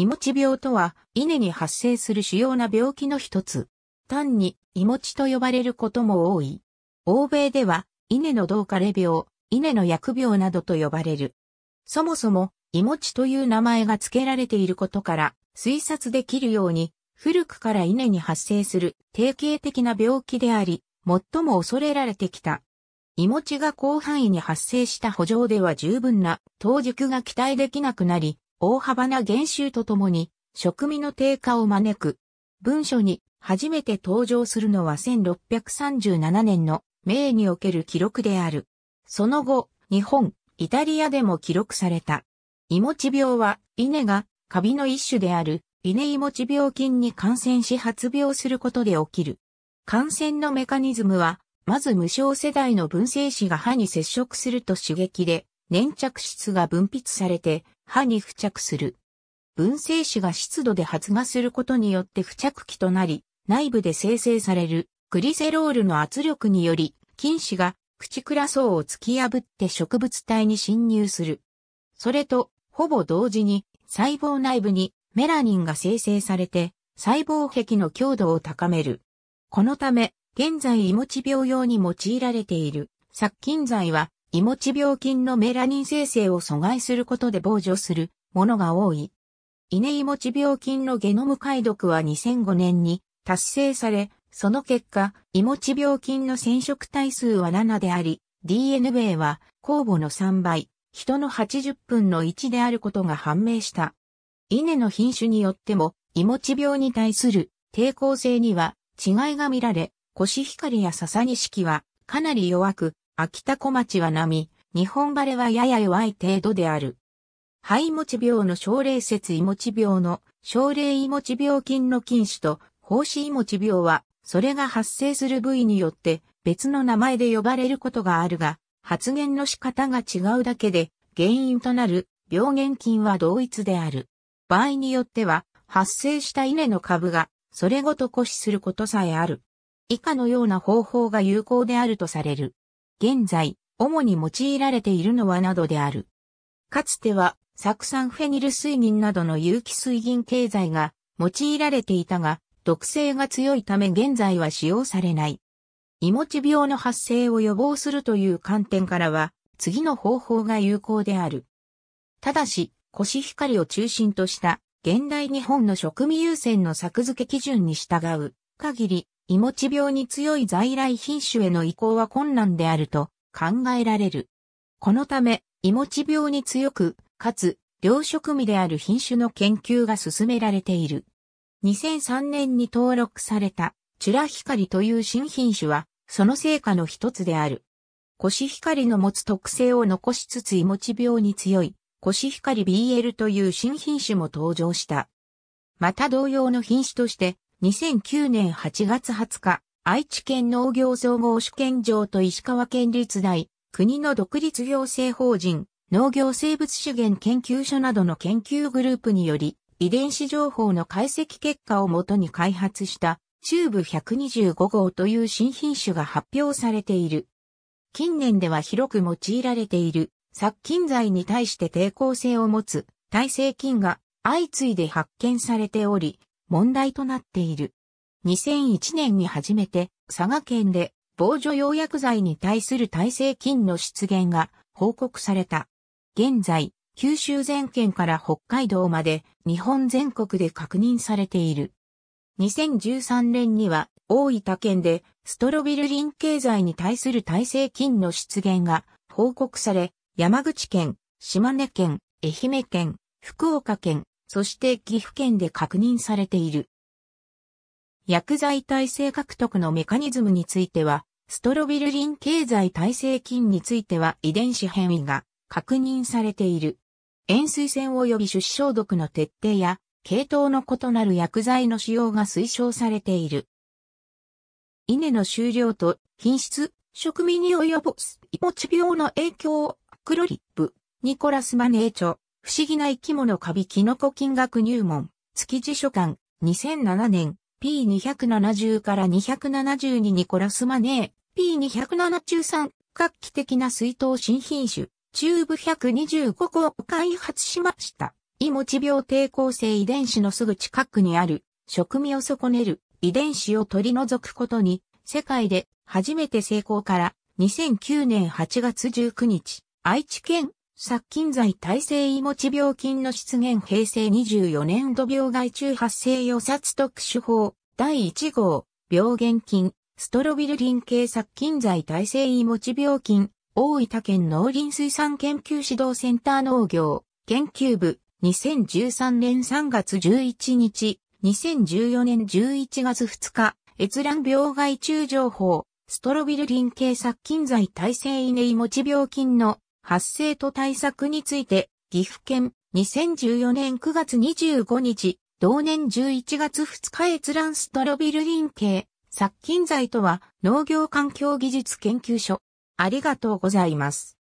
いもち病とは、稲に発生する主要な病気の一つ。単に、胃もちと呼ばれることも多い。欧米では、稲の同枯れ病、稲の薬病などと呼ばれる。そもそも、胃もちという名前が付けられていることから、推察できるように、古くから稲に発生する定型的な病気であり、最も恐れられてきた。いもちが広範囲に発生した補助では十分な当熟が期待できなくなり、大幅な減収とともに、食味の低下を招く。文書に初めて登場するのは1637年の明における記録である。その後、日本、イタリアでも記録された。イモチ病は、稲がカビの一種である、稲イモチ病菌に感染し発病することで起きる。感染のメカニズムは、まず無症世代の分生子が歯に接触すると刺激で、粘着質が分泌されて歯に付着する。分生子が湿度で発芽することによって付着器となり、内部で生成されるグリセロールの圧力により、菌糸が口クラ層を突き破って植物体に侵入する。それと、ほぼ同時に細胞内部にメラニンが生成されて、細胞壁の強度を高める。このため、現在胃持ち病用に用いられている殺菌剤は胃もち病菌のメラニン生成を阻害することで防除するものが多い。イネイモチ病菌のゲノム解読は2005年に達成され、その結果、イモチ病菌の染色体数は7であり、DNA は酵母の3倍、人の80分の1であることが判明した。稲の品種によっても、イモチ病に対する抵抗性には違いが見られ、コシヒカリやササニシキはかなり弱く、秋田小町は波、日本晴れはやや弱い程度である。肺持ち病の症例説胃持ち病の症例胃持ち病菌の菌種と胞子胃持ち病は、それが発生する部位によって別の名前で呼ばれることがあるが、発現の仕方が違うだけで、原因となる病原菌は同一である。場合によっては、発生した稲の株が、それごと固死することさえある。以下のような方法が有効であるとされる。現在、主に用いられているのはなどである。かつては、酢酸フェニル水銀などの有機水銀経済が用いられていたが、毒性が強いため現在は使用されない。胃持ち病の発生を予防するという観点からは、次の方法が有効である。ただし、コシヒカリを中心とした現代日本の食味優先の作付け基準に従う限り、イモチ病に強い在来品種への移行は困難であると考えられる。このため、イモチ病に強く、かつ、良食味である品種の研究が進められている。2003年に登録された、チュラヒカリという新品種は、その成果の一つである。コシヒカリの持つ特性を残しつつイモチ病に強い、コシヒカリ BL という新品種も登場した。また同様の品種として、2009年8月20日、愛知県農業総合主権場と石川県立大、国の独立行政法人、農業生物資源研究所などの研究グループにより、遺伝子情報の解析結果をもとに開発したチューブ125号という新品種が発表されている。近年では広く用いられている殺菌剤に対して抵抗性を持つ耐性菌が相次いで発見されており、問題となっている。2001年に初めて佐賀県で防除用薬剤に対する耐性菌の出現が報告された。現在、九州全県から北海道まで日本全国で確認されている。2013年には大分県でストロビルリン経済に対する耐性菌の出現が報告され、山口県、島根県、愛媛県、福岡県、そして岐阜県で確認されている。薬剤耐性獲得のメカニズムについては、ストロビルリン経済耐性菌については遺伝子変異が確認されている。塩水腺及び出消毒の徹底や、系統の異なる薬剤の使用が推奨されている。稲の終了と品質、食味に及ぼす、イポチ病の影響を、クロリップ、ニコラス・マネーチョ、不思議な生き物カビキノコ金額入門、築地書館、2007年、P270 から272ニコラスマネー、p 2 7 3、画期的な水筒新品種、チューブ125個を開発しました。胃持ち病抵抗性遺伝子のすぐ近くにある、食味を損ねる遺伝子を取り除くことに、世界で初めて成功から2009年8月19日、愛知県殺菌剤耐性胃持ち病菌の出現平成24年度病害虫発生予察特殊法第1号病原菌ストロビルリン系殺菌剤耐性胃持ち病菌大分県農林水産研究指導センター農業研究部2013年3月11日2014年11月2日閲覧病害虫情報ストロビルリン系殺菌剤耐性胃ねち病菌の発生と対策について、岐阜県2014年9月25日、同年11月2日閲覧ストロビルリン系、殺菌剤とは農業環境技術研究所。ありがとうございます。